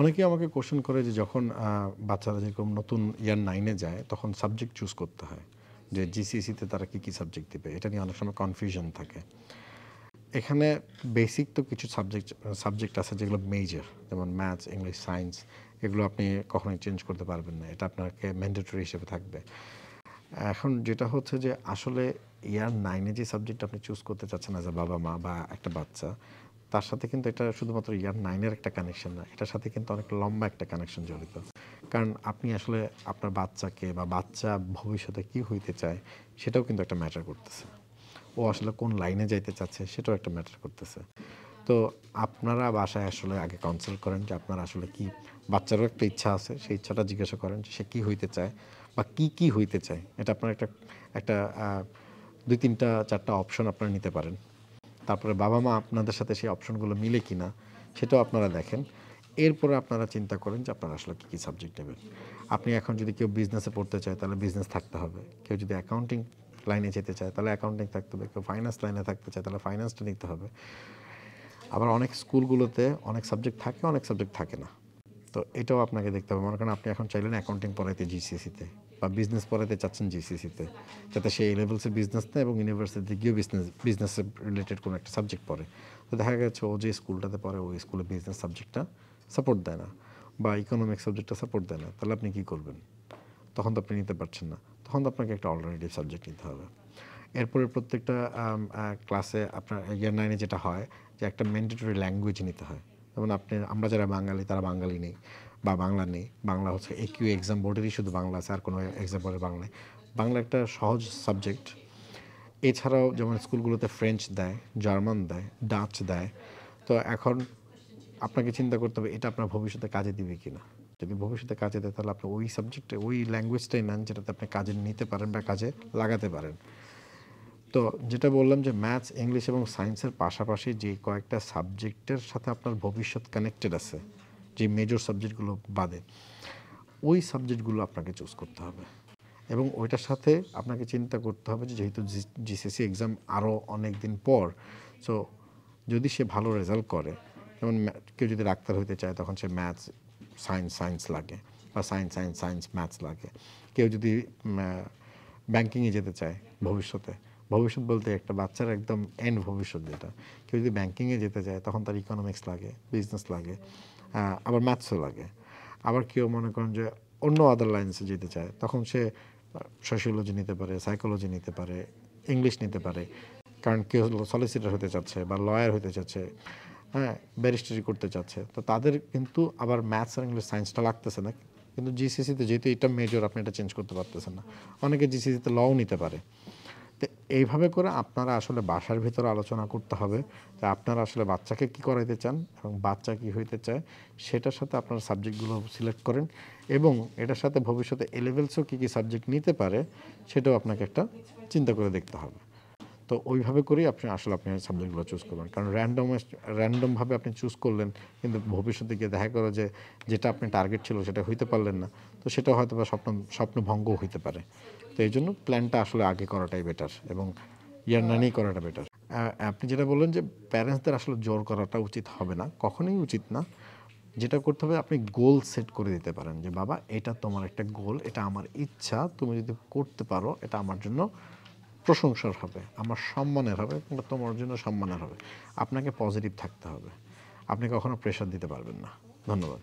অনেকে আমাকে কোশ্চেন করে যে যখন বাচ্চারা যেরকম নতুন ইয়ার নাইনে যায় তখন সাবজেক্ট চুজ করতে হয় যে জিসিসিতে e তারা কি কি সাবজেক্ট দেবে এটা নিয়ে অনেক সময় কনফিউশন থাকে এখানে বেসিক তো কিছু সাবজেক্ট সাবজেক্ট আছে যেগুলো মেজর যেমন ম্যাথস ইংলিশ সায়েন্স এগুলো আপনি কখনোই চেঞ্জ করতে পারবেন না এটা আপনাকে ম্যান্ডেটরি হিসেবে থাকবে এখন যেটা হচ্ছে যে আসলে ইয়ার নাইনে যে সাবজেক্ট আপনি চুজ করতে চাচ্ছেন অ্যাজ এ বাবা মা বা একটা বাচ্চা তার সাথে কিন্তু এটা শুধুমাত্র ইয়ার নাইনের একটা কানেকশন না এটার সাথে কিন্তু অনেক লম্বা একটা কানেকশন জড়িত কারণ আপনি আসলে আপনার বাচ্চাকে বা বাচ্চা ভবিষ্যতে কি হইতে চায় সেটাও কিন্তু একটা ম্যাটার করতেছে ও আসলে কোন লাইনে যাইতে চাচ্ছে সেটাও একটা ম্যাটার করতেছে তো আপনারা বাসায় আসলে আগে কনসাল্ট করেন যে আপনার আসলে কি বাচ্চারও একটা ইচ্ছা আছে সেই ইচ্ছাটা জিজ্ঞাসা করেন যে সে কী হইতে চায় বা কি কি হইতে চায় এটা আপনার একটা একটা দুই তিনটা চারটা অপশন আপনারা নিতে পারেন তারপরে বাবা মা আপনাদের সাথে সেই অপশনগুলো মিলে কি না সেটাও আপনারা দেখেন এরপরে আপনারা চিন্তা করেন যে আপনারা আসলে কী কী সাবজেক্ট নেবেন আপনি এখন যদি কেউ বিজনেসে পড়তে চায় তাহলে বিজনেস থাকতে হবে কেউ যদি অ্যাকাউন্টিং লাইনে যেতে চায় তাহলে অ্যাকাউন্টিং থাকতে হবে কেউ ফাইন্যান্স লাইনে থাকতে চায় তাহলে ফাইন্যান্সটা নিতে হবে আবার অনেক স্কুলগুলোতে অনেক সাবজেক্ট থাকে অনেক সাবজেক্ট থাকে না তো এটাও আপনাকে দেখতে হবে মনে করেন আপনি এখন চাইলেন অ্যাকাউন্টিং পড়াইতে জিসিএসিতে বা বিজনেস পড়াতে চাচ্ছেন জিসিসিতে যাতে সেই লেভেলসের বিজনেস নেয় এবং ইউনিভার্সিটিতে গিয়েও বিজনেস বিজনেসের রিলেটেড কোনো একটা সাবজেক্ট পড়ে তো দেখা গেছে ও যে স্কুলটাতে পড়ে ওই স্কুলে বিজনেস সাবজেক্টটা সাপোর্ট দেয় না বা ইকোনমিক সাবজেক্টটা সাপোর্ট দেয় না তাহলে আপনি কী করবেন তখন তো আপনি নিতে পারছেন না তখন তো আপনাকে একটা অলটারনেটিভ সাবজেক্ট নিতে হবে এরপরে প্রত্যেকটা ক্লাসে আপনার ইয়ার নাইনে যেটা হয় যে একটা ম্যান্ডেটরি ল্যাঙ্গুয়েজ নিতে হয় যেমন আপনি আমরা যারা বাঙালি তারা বাঙালি নেই বা বাংলা নেই বাংলা হচ্ছে কিউ এক্সাম বোর্ডেরই শুধু বাংলা আছে আর কোনো এক্সাম বোর্ডের বাংলা নেই বাংলা একটা সহজ সাবজেক্ট এছাড়াও যেমন স্কুলগুলোতে ফ্রেঞ্চ দেয় জার্মান দেয় ডাচ দেয় তো এখন আপনাকে চিন্তা করতে হবে এটা আপনার ভবিষ্যতে কাজে দিবে কি না যদি ভবিষ্যতে কাজে দেয় তাহলে আপনি ওই সাবজেক্টে ওই ল্যাঙ্গুয়েজটাই নেন যেটাতে আপনি কাজে নিতে পারেন বা কাজে লাগাতে পারেন তো যেটা বললাম যে ম্যাথস ইংলিশ এবং সায়েন্সের পাশাপাশি যে কয়েকটা সাবজেক্টের সাথে আপনার ভবিষ্যৎ কানেক্টেড আছে যে মেজর সাবজেক্টগুলো বাদে ওই সাবজেক্টগুলো আপনাকে চুজ করতে হবে এবং ওইটার সাথে আপনাকে চিন্তা করতে হবে যে যেহেতু জিসিসি এক্সাম e আরও অনেক দিন পর সো যদি সে ভালো রেজাল্ট করে যেমন কেউ যদি ডাক্তার হইতে চায় তখন সে ম্যাথস সায়েন্স সায়েন্স লাগে বা সায়েন্স সায়েন্স সায়েন্স ম্যাথস লাগে কেউ যদি ব্যাংকিংয়ে যেতে চায় ভবিষ্যতে ভবিষ্যৎ বলতে একটা বাচ্চার একদম এন্ড ভবিষ্যৎ যেটা কেউ যদি ব্যাংকিংয়ে যেতে চায় তখন তার ইকোনমিক্স লাগে বিজনেস লাগে আবার ম্যাথসও লাগে আবার কেউ মনে করেন যে অন্য আদার লাইন্সে যেতে চায় তখন সে সোশিওলজি নিতে পারে সাইকোলজি নিতে পারে ইংলিশ নিতে পারে কারণ কেউ সলিসিটার হতে চাচ্ছে বা লয়ার হতে চাচ্ছে হ্যাঁ ব্যারিস্টারি করতে চাচ্ছে তো তাদের কিন্তু আবার ম্যাথস আর ইংলিশ সায়েন্সটা লাগতেছে না কিন্তু জিসিসিতে যেহেতু এটা মেজর আপনি এটা চেঞ্জ করতে পারতেছেন না অনেকে জিসিসিতে লও নিতে পারে তো এইভাবে করে আপনারা আসলে বাসার ভিতরে আলোচনা করতে হবে যে আপনারা আসলে বাচ্চাকে কি করাইতে চান এবং বাচ্চা কি হইতে চায় সেটার সাথে আপনারা সাবজেক্টগুলো সিলেক্ট করেন এবং এটার সাথে ভবিষ্যতে এলেভেলসও কী কী সাবজেক্ট নিতে পারে সেটাও আপনাকে একটা চিন্তা করে দেখতে হবে তো ওইভাবে করেই আপনি আসলে আপনি সাবজেক্টগুলো চুজ করবেন কারণ র্যান্ডম র্যান্ডমভাবে আপনি চুজ করলেন কিন্তু ভবিষ্যতে গিয়ে দেখা করো যে যেটা আপনি টার্গেট ছিল সেটা হইতে পারলেন না তো সেটা হয়তো বা স্বপ্ন স্বপ্নভঙ্গও হইতে পারে তো এই জন্য প্ল্যানটা আসলে আগে করাটাই বেটার এবং ইয়ার নানি করাটা বেটার আপনি যেটা বললেন যে প্যারেন্টসদের আসলে জোর করাটা উচিত হবে না কখনোই উচিত না যেটা করতে হবে আপনি গোল সেট করে দিতে পারেন যে বাবা এটা তোমার একটা গোল এটা আমার ইচ্ছা তুমি যদি করতে পারো এটা আমার জন্য প্রশংসার হবে আমার সম্মানের হবে কিংবা তোমার জন্য সম্মানের হবে আপনাকে পজিটিভ থাকতে হবে আপনি কখনো প্রেশার দিতে পারবেন না ধন্যবাদ